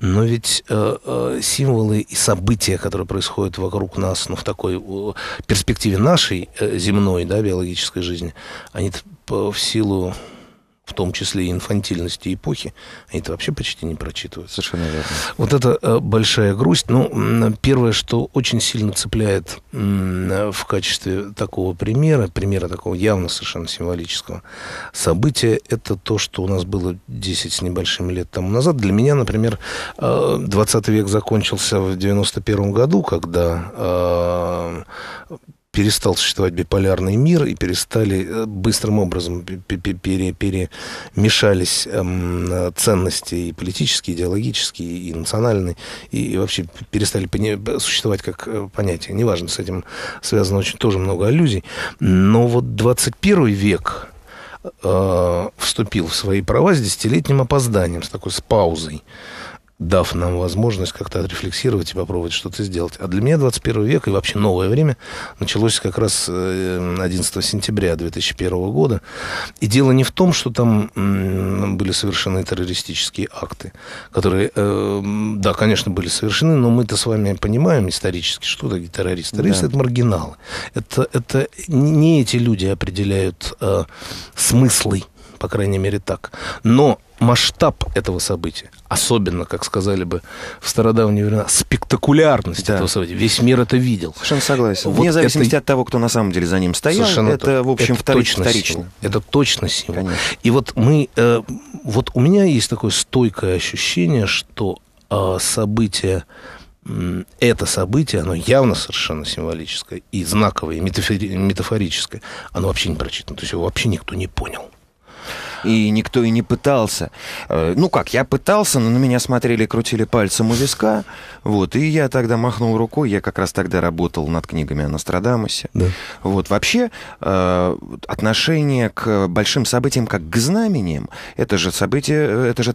Но ведь э, э, символы и события, которые происходят вокруг нас, ну, в такой э, перспективе нашей э, земной, да, биологической жизни, они в силу в том числе и инфантильности эпохи, они это вообще почти не прочитывают. Совершенно верно. Вот это э, большая грусть. Ну, первое, что очень сильно цепляет в качестве такого примера, примера такого явно совершенно символического события, это то, что у нас было 10 с небольшим лет тому назад. Для меня, например, 20 э, век закончился в 91 году, когда э, перестал существовать биполярный мир и перестали э, быстрым образом перемешались эм, ценности и политические, идеологические, и национальные, и вообще перестали существовать как э, понятие. Неважно, с этим связано очень тоже много аллюзий. Но вот 21 век э, вступил в свои права с десятилетним опозданием, с такой с паузой дав нам возможность как-то отрефлексировать и попробовать что-то сделать. А для меня 21 век и вообще новое время началось как раз 11 э, сентября 2001 года. И дело не в том, что там были совершены террористические акты, которые, э, да, конечно, были совершены, но мы-то с вами понимаем исторически, что такие террористы. Террористы да. – это маргиналы. Это, это не эти люди определяют э, смыслы по крайней мере так. Но масштаб этого события, особенно, как сказали бы в стародавние времена, спектакулярность да. этого события. Весь мир это видел. Совершенно согласен. Вот Вне зависимости это... от того, кто на самом деле за ним стоял, Совершенно это, в общем, это вторич... точно Это точно сила. Конечно. И вот мы... Э, вот у меня есть такое стойкое ощущение, что э, события это событие, оно явно совершенно символическое и знаковое, и метафорическое, оно вообще не прочитано. То есть его вообще никто не понял и никто и не пытался. Э, ну как, я пытался, но на меня смотрели, крутили пальцем у виска, вот, и я тогда махнул рукой, я как раз тогда работал над книгами о Нострадамусе. Да. Вот, вообще э, отношение к большим событиям как к знамениям, это же событие, э, это же,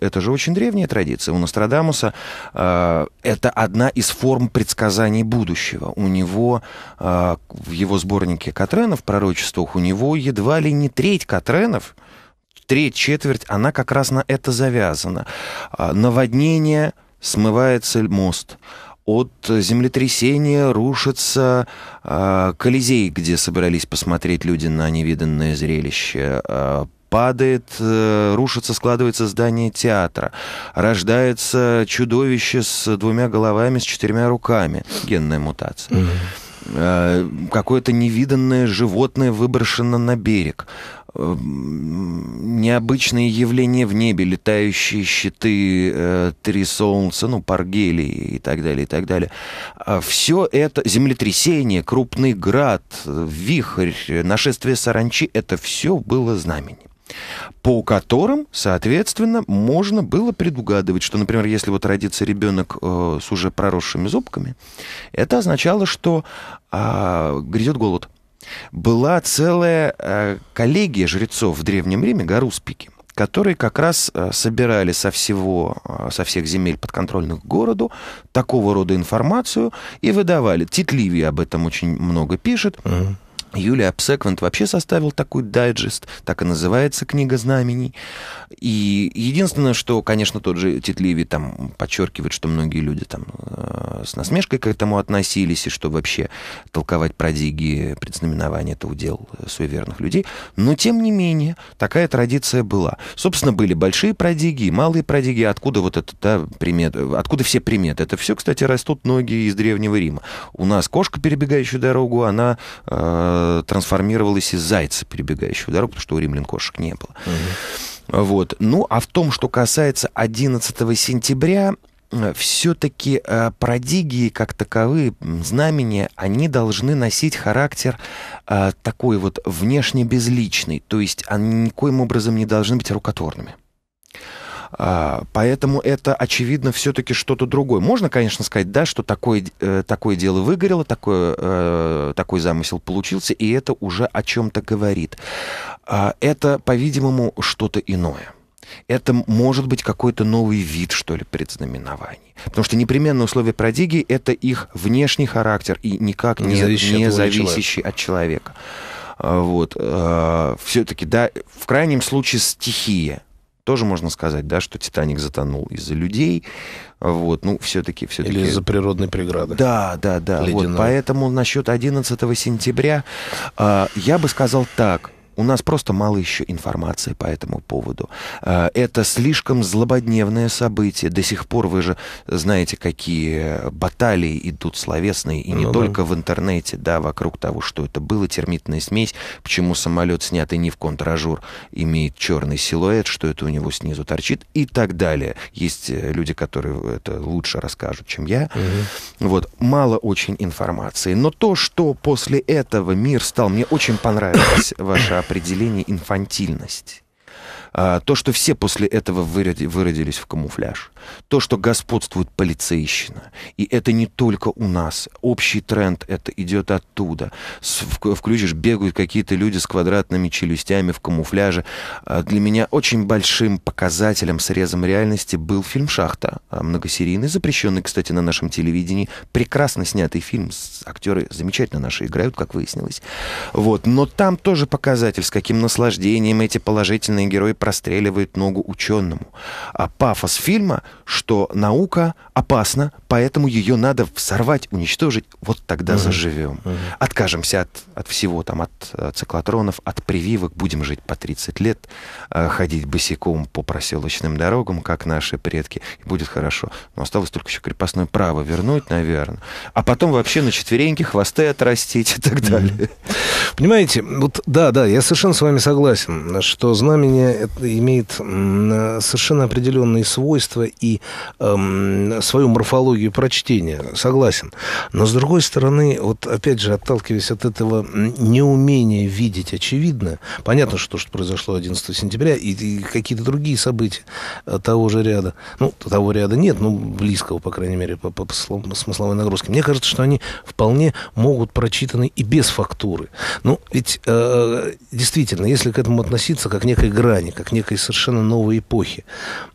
это же очень древняя традиция. У Нострадамуса это одна из форм предсказаний будущего. У него в его сборнике Катренов, пророчествах, у него едва ли не треть Катренов треть, четверть, она как раз на это завязана. А, наводнение, смывается мост. От землетрясения рушится э, Колизей, где собрались посмотреть люди на невиданное зрелище. Э, падает, э, рушится, складывается здание театра. Рождается чудовище с двумя головами, с четырьмя руками. Генная мутация. Mm-hmm какое-то невиданное животное выброшено на берег. Эм, необычные явления в небе, летающие щиты, э, три солнца, ну, паргели и так далее, и так далее. А все это, землетрясение, крупный град, вихрь, нашествие саранчи, это все было знамени по которым, соответственно, можно было предугадывать, что, например, если вот родится ребенок э, с уже проросшими зубками, это означало, что э, а, грядет голод была целая э, коллегия жрецов в Древнем Риме, гаруспики, которые как раз э, собирали со всего, э, со всех земель подконтрольных городу такого рода информацию и выдавали. Тит Ливий об этом очень много пишет. Uh-huh. Юлия Псеквент вообще составил такой дайджест, так и называется книга знамений. И единственное, что, конечно, тот же Титливи там подчеркивает, что многие люди там э, с насмешкой к этому относились, и что вообще толковать про диги предзнаменование это удел э, суеверных людей. Но, тем не менее, такая традиция была. Собственно, были большие продиги малые продиги. Откуда вот этот да, примет, э, откуда все приметы? Это все, кстати, растут ноги из Древнего Рима. У нас кошка, перебегающая дорогу, она э, э, трансформировалась из зайца, перебегающего дорогу, потому что у римлян кошек не было. Угу. Вот. Ну, а в том, что касается 11 сентября, все-таки э, э продигии как таковые, знамения, они должны носить характер э, такой вот внешне безличный, то есть они никоим образом не должны быть рукотворными. А, поэтому это, очевидно, все-таки что-то другое. Можно, конечно, сказать, да, что такое, э, такое дело выгорело, такое, э, такой замысел получился, и это уже о чем-то говорит. А, это, по-видимому, что-то иное. Это может быть какой-то новый вид, что ли, предзнаменований. Потому что непременное условия продиги это их внешний характер и никак не, не, зависящий от человека. от человека. А, вот. Э, все-таки, да, в крайнем случае стихия тоже можно сказать, да, что Титаник затонул из-за людей, вот, ну, все-таки... Все Или из-за природной преграды. Да, да, да, Ледяной. вот, поэтому насчет 11 сентября э, я бы сказал так, у нас просто мало еще информации по этому поводу. Э, это слишком злободневное событие. До сих пор вы же знаете, какие баталии идут словесные, и не ну, только да. в интернете, да, вокруг того, что это было, термитная смесь, почему самолет, снятый не в контражур, имеет черный силуэт, что это у него снизу торчит и так далее. Есть э, люди, которые это лучше расскажут, чем я. Угу. Вот, мало очень информации. Но то, что после этого мир стал... Мне очень понравилось ваша определение инфантильность. А, то, что все после этого выродились в камуфляж, то, что господствует полицейщина. И это не только у нас. Общий тренд это идет оттуда. Включишь, бегают какие-то люди с квадратными челюстями в камуфляже. А, для меня очень большим показателем, срезом реальности был фильм «Шахта», а, многосерийный, запрещенный, кстати, на нашем телевидении. Прекрасно снятый фильм. Актеры замечательно наши играют, как выяснилось. Вот. Но там тоже показатель, с каким наслаждением эти положительные герои простреливает ногу ученому. А пафос фильма, что наука опасна, поэтому ее надо взорвать, уничтожить, вот тогда угу. заживем. Угу. Откажемся от, от всего, там, от э, циклотронов, от прививок, будем жить по 30 лет, э, ходить босиком по проселочным дорогам, как наши предки, и будет хорошо. Но осталось только еще крепостное право вернуть, наверное. А потом вообще на четвереньки хвосты отрастить и так далее. Понимаете, вот да, да, я совершенно с вами согласен, что знамение — это имеет совершенно определенные свойства и эм, свою морфологию прочтения, согласен. Но, с другой стороны, вот опять же, отталкиваясь от этого неумения видеть очевидно, понятно, что то, что произошло 11 сентября, и, и какие-то другие события э, того же ряда, ну, того ряда нет, ну, близкого, по крайней мере, по, по, по смысловой нагрузке. Мне кажется, что они вполне могут прочитаны и без фактуры. Ну, ведь э, действительно, если к этому относиться как к некой грани, как как некой совершенно новой эпохи.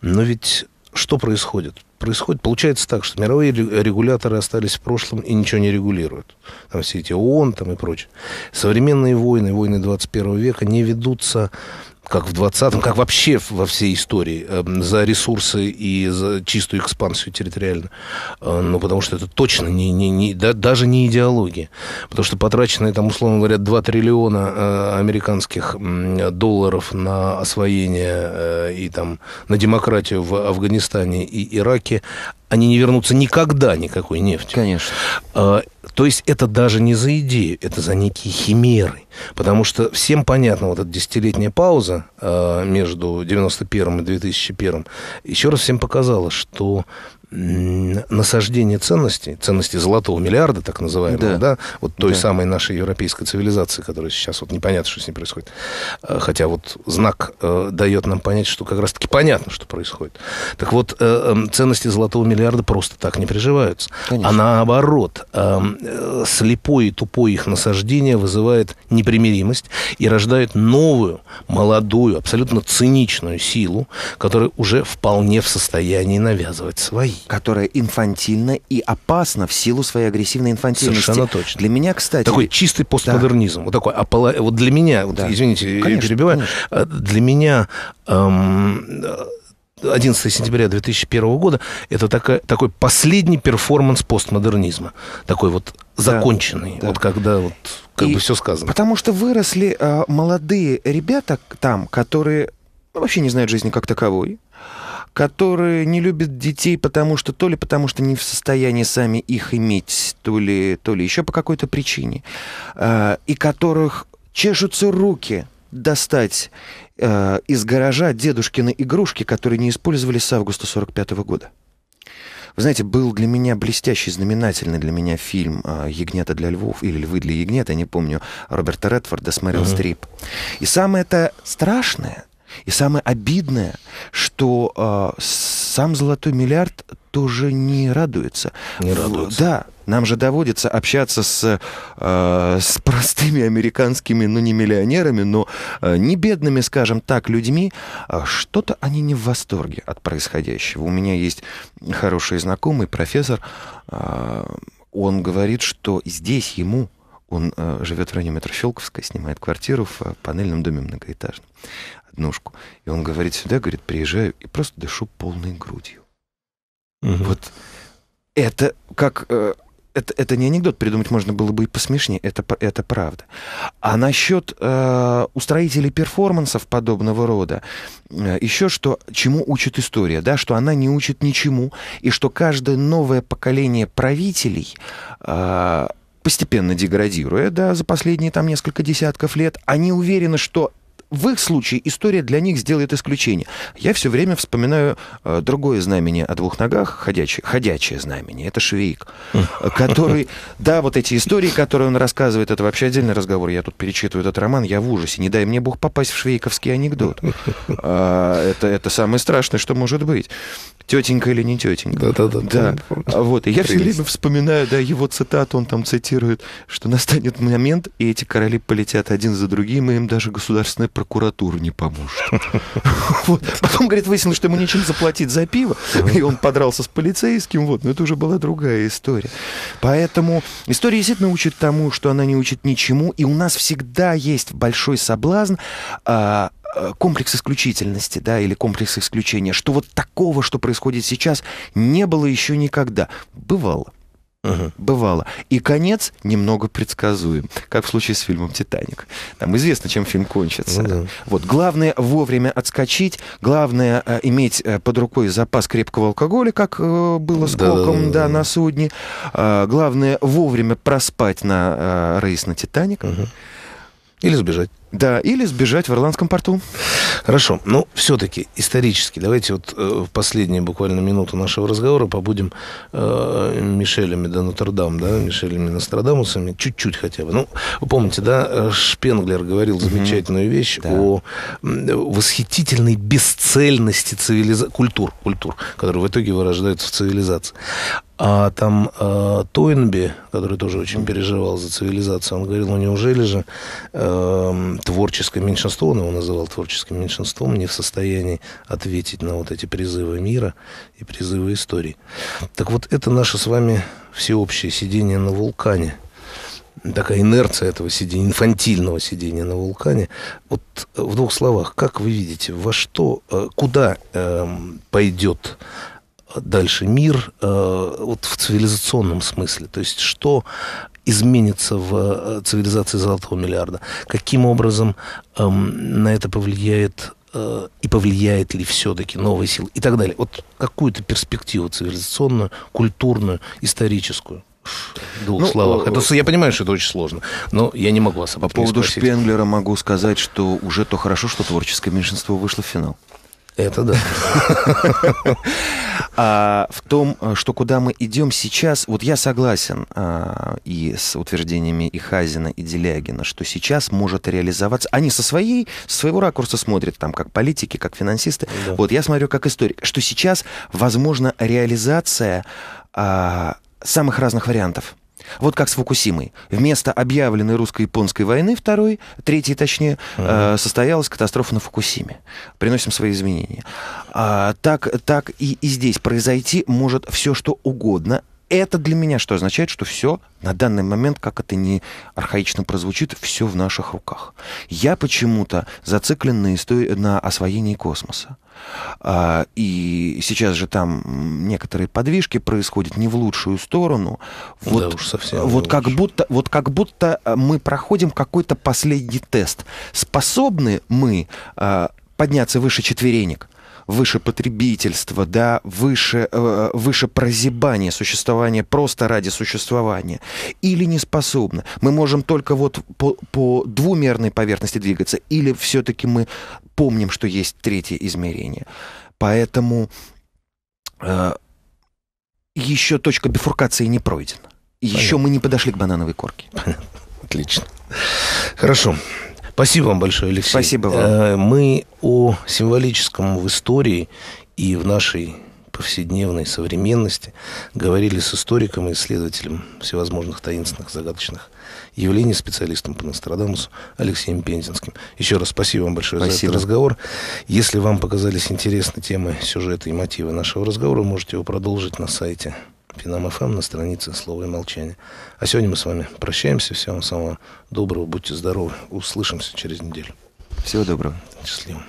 Но ведь что происходит? происходит, получается так, что мировые регуляторы остались в прошлом и ничего не регулируют. Там все эти ООН там и прочее. Современные войны, войны 21 века не ведутся как в 20-м, как вообще во всей истории, эм, за ресурсы и за чистую экспансию территориально. Э, ну, потому что это точно не, не, не, да, даже не идеология. Потому что потраченные, там, условно говоря, 2 триллиона э, американских долларов на освоение э, и там, на демократию в Афганистане и Ираке, они не вернутся никогда никакой нефти. Конечно. То есть это даже не за идею, это за некие химеры. Потому что всем понятно, вот эта десятилетняя пауза э, между 91 и 2001, еще раз всем показала, что насаждение ценностей, ценностей золотого миллиарда, так называемого, да, да? вот той да. самой нашей европейской цивилизации, которая сейчас вот непонятно, что с ней происходит. Э, хотя вот знак э, дает нам понять, что как раз-таки понятно, что происходит. Так вот, э, эм, ценности золотого миллиарда просто так не приживаются. Конечно. А наоборот, эм, э, слепое и тупое их насаждение вызывает непримиримость и рождает новую, молодую, абсолютно циничную силу, которая уже вполне в состоянии навязывать свои которая инфантильна и опасна в силу своей агрессивной инфантильности. Совершенно точно. Для меня, кстати... Такой чистый постмодернизм. Да. Вот такой апола... Вот для меня, да. вот, извините, конечно, я перебиваю, конечно. Э, для меня... Эм... 11 э, сентября 2001 года это такая, такой последний перформанс постмодернизма. Такой вот законченный. Да, да. Вот когда вот как и бы все сказано. Потому что выросли э, молодые ребята там, которые ну, вообще не знают жизни как таковой которые не любят детей, потому что то ли потому что не в состоянии сами их иметь, то ли, то ли еще по какой-то причине, э, и которых чешутся руки достать э, из гаража дедушкины игрушки, которые не использовали с августа 45 -го года. Вы знаете, был для меня блестящий, знаменательный для меня фильм э, «Ягнята для львов» или «Львы для ягнят», я не помню, Роберта Редфорда с Мэрил uh-huh. Стрип. И самое это страшное, и самое обидное, что э, сам золотой миллиард тоже не радуется. Не радуется. Да, нам же доводится общаться с, э, с простыми американскими, ну не миллионерами, но э, не бедными, скажем так, людьми. Что-то они не в восторге от происходящего. У меня есть хороший знакомый, профессор. Э, он говорит, что здесь ему он э, живет в районе метро Щелковская, снимает квартиру в э, панельном доме многоэтажном ножку. И он говорит, сюда, говорит, приезжаю и просто дышу полной грудью. Угу. Вот это как... Э, это, это не анекдот, придумать можно было бы и посмешнее, это, это правда. А насчет э, устроителей перформансов подобного рода, э, еще что, чему учит история, да, что она не учит ничему, и что каждое новое поколение правителей э, постепенно деградируя, да, за последние там несколько десятков лет, они уверены, что в их случае история для них сделает исключение. Я все время вспоминаю э, другое знамение о двух ногах, ходячее, ходячее знамение, это Швейк, который, да, вот эти истории, которые он рассказывает, это вообще отдельный разговор, я тут перечитываю этот роман, я в ужасе, не дай мне бог попасть в швейковский анекдот. А, это, это самое страшное, что может быть. Тетенька или не тетенька. Да, да, да. да. Вот, и я Прелесть. все время вспоминаю, да, его цитату, он там цитирует, что настанет момент, и эти короли полетят один за другим, и им даже государственная прокуратура не поможет. Потом, говорит, выяснилось, что ему нечем заплатить за пиво, и он подрался с полицейским, вот, но это уже была другая история. Поэтому история действительно учит тому, что она не учит ничему, и у нас всегда есть большой соблазн а, а, комплекс исключительности, да, или комплекс исключения, что вот такого, что происходит сейчас, не было еще никогда. Бывало. Угу. Бывало. И конец немного предсказуем, как в случае с фильмом «Титаник». Там известно, чем фильм кончится. Ну, да. Вот. Главное вовремя отскочить, главное э, иметь э, под рукой запас крепкого алкоголя, как э, было с да, Коком да, да, да. на судне. Э, главное вовремя проспать на э, рейс на «Титаник». Угу. Или сбежать. Да, или сбежать в Ирландском порту. Хорошо, но все-таки исторически, давайте вот э, в э, последние буквально минуту нашего разговора побудем э, Мишелями до да, Нотр-Дам, да, Мишелями Нострадамусами, чуть-чуть хотя бы. Ну, вы помните, да, э, Шпенглер говорил замечательную mm-hmm. вещь да. о восхитительной бесцельности цивилиза... культур, культур, которые в итоге вырождаются в цивилизации. А там э, Тойнби, который тоже очень переживал за цивилизацию, он говорил, ну неужели же э, творческое меньшинство, он его называл творческим меньшинством, не в состоянии ответить на вот эти призывы мира и призывы истории. Так вот, это наше с вами всеобщее сидение на вулкане – такая инерция этого сидения, инфантильного сидения на вулкане. Вот э, в двух словах, как вы видите, во что, э, куда э, пойдет дальше мир э, вот в цивилизационном смысле. То есть что изменится в э, цивилизации золотого миллиарда, каким образом эм, на это повлияет э, и повлияет ли все-таки новые силы и так далее. Вот какую-то перспективу цивилизационную, культурную, историческую в двух ну, словах. Это, я понимаю, что это очень сложно, но я не могу вас об По поводу спросить. Шпенглера могу сказать, что уже то хорошо, что творческое меньшинство вышло в финал. Это да. а, в том, э, что куда мы идем сейчас, вот я согласен а, и с утверждениями и Хазина, и Делягина, что сейчас может реализоваться. Они со своей, со своего ракурса смотрят, там, как политики, как финансисты. Да. Вот я смотрю как историк, что сейчас возможна реализация а, самых разных вариантов. Вот как с Фукусимой. Вместо объявленной русско-японской войны, второй, третьей точнее, угу. э, состоялась катастрофа на Фукусиме. Приносим свои извинения. А, так, так и, и здесь произойти может все, что угодно. Это для меня что означает, что все на данный момент, как это не архаично прозвучит, все в наших руках. Я почему-то зациклен на, истории, на освоении космоса. А, и сейчас же там некоторые подвижки происходят не в лучшую сторону. Вот, да уж совсем. Вот как, будто, вот как будто а, мы проходим какой-то последний тест. Способны мы а, подняться выше четверенек? выше потребительства, да, выше, э, выше прозябания существования просто ради существования, или не способна. Мы можем только вот по, по двумерной поверхности двигаться, или все-таки мы помним, что есть третье измерение. Поэтому э, еще точка бифуркации не пройдена. Еще Понятно. мы не подошли к банановой корке. Отлично. Хорошо. Спасибо вам большое, Алексей. Спасибо вам. Э, мы о символическом в истории и в нашей повседневной современности говорили с историком и исследователем всевозможных таинственных, загадочных явлений, специалистом по Нострадамусу Алексеем Пензенским. Еще раз спасибо вам большое спасибо. за этот разговор. Если вам показались интересны темы, сюжеты и мотивы нашего разговора, можете его продолжить на сайте Пинам эм» на странице «Слово и молчание». А сегодня мы с вами прощаемся. Всем самого доброго, будьте здоровы. Услышимся через неделю. Всего доброго. Счастливо.